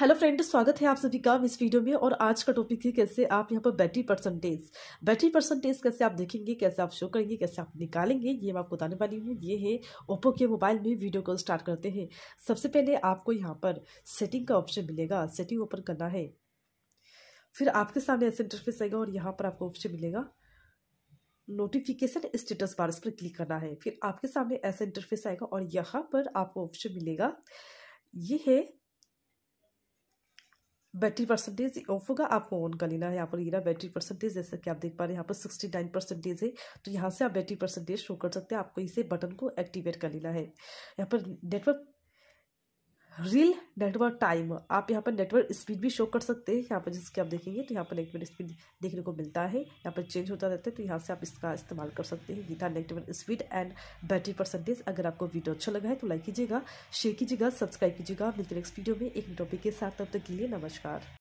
hello friend स्वागत है आप सभी का इस वीडियो में और आज का टॉपिक है कैसे आप यहाँ पर बैटरी परसेंटेज बैटरी परसेंटेज कैसे आप देखेंगे कैसे आप शो करेंगे कैसे आप निकालेंगे ये मैं आपको बताने वाली हूँ ये है ओप्पो के मोबाइल में वीडियो को स्टार्ट करते हैं सबसे पहले आपको यहाँ पर सेटिंग का ऑप्शन मिलेगा सेटिंग ओपन करना है फिर आपके सामने ऐसे इंटरफेस आएगा और यहाँ पर आपको ऑप्शन मिलेगा नोटिफिकेशन स्टेटस बार इस पर क्लिक करना है फिर आपके सामने ऐसा इंटरफेस आएगा और यहाँ पर आपको ऑप्शन मिलेगा ये है बैटरी परसेंटेज ऑफ होगा आपको ऑन कर लेना है यहाँ पर ये ना बैटरी परसेंटेज जैसे कि आप देख पा रहे हैं यहाँ पर सिक्सटी नाइन परसेंटेज है तो यहाँ से आप बैटरी परसेंटेज शो कर सकते हैं आपको इसे बटन को एक्टिवेट कर लेना है यहाँ पर नेटवर्क रील नेटवर्क टाइम आप यहाँ पर नेटवर्क स्पीड भी शो कर सकते हैं यहाँ पर जिसके आप देखेंगे तो यहाँ पर नेटवर्क स्पीड देखने को मिलता है यहाँ पर चेंज होता रहता है तो यहाँ से आप इसका इस्तेमाल कर सकते हैं गीता network speed and battery percentage अगर आपको वीडियो अच्छा लगा है तो लाइक कीजिएगा शेयर कीजिएगा सब्सक्राइब कीजिएगा मिलते नेक्स्ट वीडियो में एक टॉपिक के साथ तब तक के लिए नमस्कार